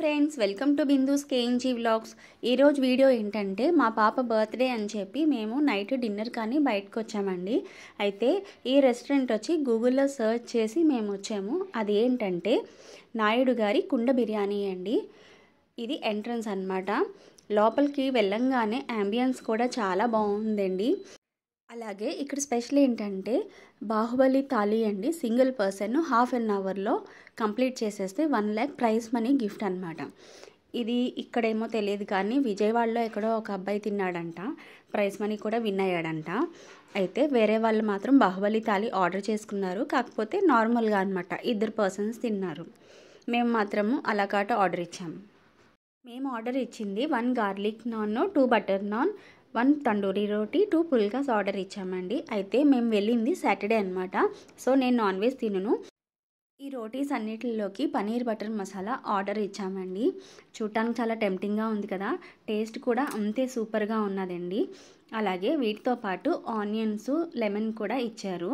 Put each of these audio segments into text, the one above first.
friends welcome to Bindu's KNG vlogs ఈరోజు video ఏంటంటే మా పాప బర్త్డే అని చెప్పి మేము నైట్ డిన్నర్ కానీ బయటకు వచ్చామండి అయితే ఈ రెస్టారెంట్ వచ్చి గూగుల్లో సర్చ్ చేసి మేము వచ్చాము అది ఏంటంటే నాయుడు గారి కుండ బిర్యానీ అండి ఇది ఎంట్రన్స్ అనమాట లోపలికి వెళ్ళంగానే అంబియన్స్ కూడా చాలా బాగుందండి అలాగే ఇక్కడ స్పెషల్ ఏంటంటే బాహుబలి తాళి అండి సింగిల్ పర్సన్ హాఫ్ అన్ అవర్లో కంప్లీట్ చేసేస్తే one lakh prize money gift అనమాట ఇది ఇక్కడేమో తెలియదు కానీ విజయవాడలో ఎక్కడో ఒక అబ్బాయి తిన్నాడంట ప్రైజ్ మనీ కూడా విన్ అయ్యాడంట అయితే వేరే వాళ్ళు మాత్రం బాహుబలి తాళి ఆర్డర్ చేసుకున్నారు కాకపోతే నార్మల్గా అనమాట ఇద్దరు పర్సన్స్ తిన్నారు మేము మాత్రము అలాకాట ఆర్డర్ ఇచ్చాము మేము ఆర్డర్ ఇచ్చింది one garlic naan two butter naan one tandoori roti two pulkas order ఇచ్చామండి అయితే మేము వెళ్ళింది సాటర్డే అనమాట సో నేను నాన్ వెజ్ తినను ఈ రోటీస్ అన్నిటిలోకి పనీర్ బటర్ మసాలా ఆర్డర్ ఇచ్చామండి చూడటానికి చాలా టెంప్టింగ్గా ఉంది కదా టేస్ట్ కూడా అంతే సూపర్గా ఉన్నదండి అలాగే వీటితో పాటు ఆనియన్స్ లెమన్ కూడా ఇచ్చారు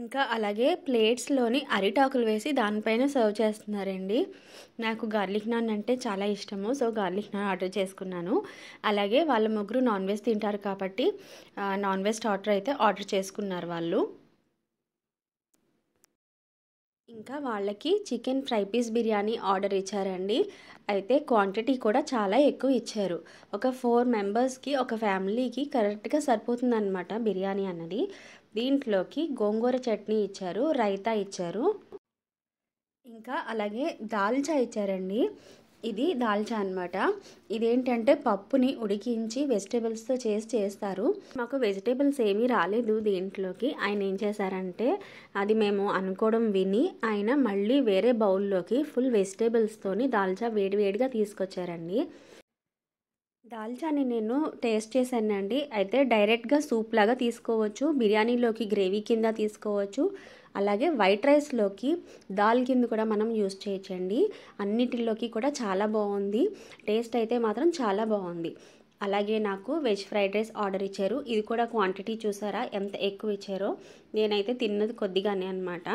ఇంకా అలాగే ప్లేట్స్లోని అరిటాకులు వేసి దానిపైన సర్వ్ చేస్తున్నారండి నాకు గార్లిక్ నాన్ అంటే చాలా ఇష్టము సో గార్లిక్ నాన్ ఆర్డర్ చేసుకున్నాను అలాగే వాళ్ళ ముగ్గురు నాన్ వెజ్ తింటారు కాబట్టి నాన్ వెజ్ ఆర్డర్ అయితే ఆర్డర్ చేసుకున్నారు వాళ్ళు ఇంకా వాళ్ళకి chicken fry piece biryani order ఇచ్చారండి అయితే క్వాంటిటీ కూడా చాలా ఎక్కువ ఇచ్చారు ఒక ఫోర్ మెంబర్స్కి ఒక ఫ్యామిలీకి కరెక్ట్గా సరిపోతుందన్నమాట బిర్యానీ అన్నది దీంట్లోకి గోంగూర చట్నీ ఇచ్చారు రైతా ఇచ్చారు ఇంకా అలాగే దాల్చా ఇచ్చారండి ఇది దాల్చా అనమాట ఇదేంటంటే పప్పుని ఉడికించి వెజిటేబుల్స్తో చేసి చేస్తారు మాకు వెజిటేబుల్స్ ఏమీ రాలేదు దీంట్లోకి ఆయన ఏం చేశారంటే అది మేము అనుకోవడం విని ఆయన మళ్ళీ వేరే బౌల్లోకి ఫుల్ వెజిటేబుల్స్తోని దాల్చా వేడివేడిగా తీసుకొచ్చారండి దాల్చాని నేను టేస్ట్ చేశానండి అయితే డైరెక్ట్గా సూప్ లాగా తీసుకోవచ్చు బిర్యానీలోకి గ్రేవీ కింద తీసుకోవచ్చు అలాగే వైట్ రైస్లోకి దాల్ కింద కూడా మనం యూస్ చేయొచ్చండి అన్నిటిలోకి కూడా చాలా బాగుంది టేస్ట్ అయితే మాత్రం చాలా బాగుంది అలాగే నాకు వెజ్ ఫ్రైడ్ రైస్ ఆర్డర్ ఇచ్చారు ఇది కూడా క్వాంటిటీ చూసారా ఎంత ఎక్కువ ఇచ్చారో నేనైతే తిన్నది కొద్దిగానే అనమాట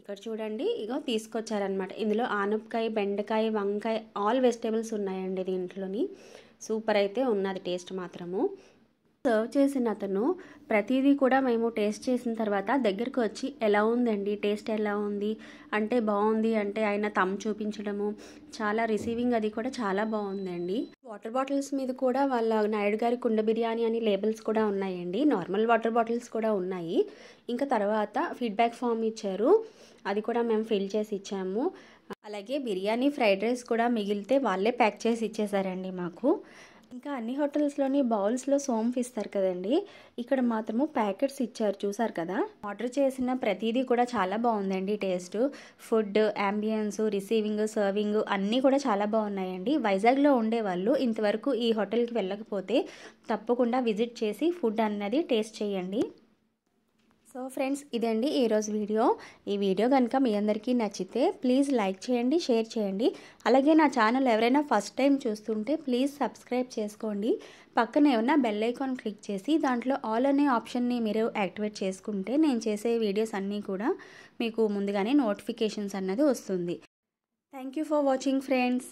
ఇక్కడ చూడండి ఇక తీసుకొచ్చారనమాట ఇందులో ఆనపకాయ బెండకాయ వంకాయ ఆల్ వెజిటేబుల్స్ ఉన్నాయండి దీంట్లోని సూపర్ అయితే ఉన్నది టేస్ట్ మాత్రము సర్వ్ చేసిన అతను ప్రతిదీ కూడా మేము టేస్ట్ చేసిన తర్వాత దగ్గరకు వచ్చి ఎలా ఉందండి టేస్ట్ ఎలా ఉంది అంటే బాగుంది అంటే ఆయన తమ్ చూపించడము చాలా రిసీవింగ్ అది కూడా చాలా బాగుందండి వాటర్ బాటిల్స్ మీద కూడా వాళ్ళ నాయుడు గారి కుండ బిర్యానీ అని లేబుల్స్ కూడా ఉన్నాయండి నార్మల్ వాటర్ బాటిల్స్ కూడా ఉన్నాయి ఇంకా తర్వాత ఫీడ్బ్యాక్ ఫామ్ ఇచ్చారు అది కూడా మేము ఫిల్ చేసి ఇచ్చాము అలాగే బిర్యానీ ఫ్రైడ్ రైస్ కూడా మిగిలితే వాళ్ళే ప్యాక్ చేసి ఇచ్చేసారండి మాకు ఇంకా అన్ని హోటల్స్లోని బౌల్స్లో సోంఫ్ ఇస్తారు కదండి ఇక్కడ మాత్రము ప్యాకెట్స్ ఇచ్చారు చూసారు కదా ఆర్డర్ చేసిన ప్రతిదీ కూడా చాలా బాగుందండి taste food ambience receiving serving అన్నీ కూడా చాలా బాగున్నాయండి వైజాగ్లో ఉండే వాళ్ళు ఇంతవరకు ఈ హోటల్కి వెళ్ళకపోతే తప్పకుండా విజిట్ చేసి ఫుడ్ అన్నది టేస్ట్ చేయండి సో ఫ్రెండ్స్ ఇదండి ఈరోజు వీడియో ఈ వీడియో కనుక మీ అందరికీ నచ్చితే ప్లీజ్ లైక్ చేయండి షేర్ చేయండి అలాగే నా ఛానల్ ఎవరైనా ఫస్ట్ టైం చూస్తుంటే ప్లీజ్ సబ్స్క్రైబ్ చేసుకోండి పక్కన ఏమన్నా బెల్ ఐకాన్ క్లిక్ చేసి దాంట్లో ఆల్ అనే ఆప్షన్ని మీరు యాక్టివేట్ చేసుకుంటే నేను చేసే వీడియోస్ అన్నీ కూడా మీకు ముందుగానే నోటిఫికేషన్స్ అన్నది వస్తుంది థ్యాంక్ ఫర్ వాచింగ్ ఫ్రెండ్స్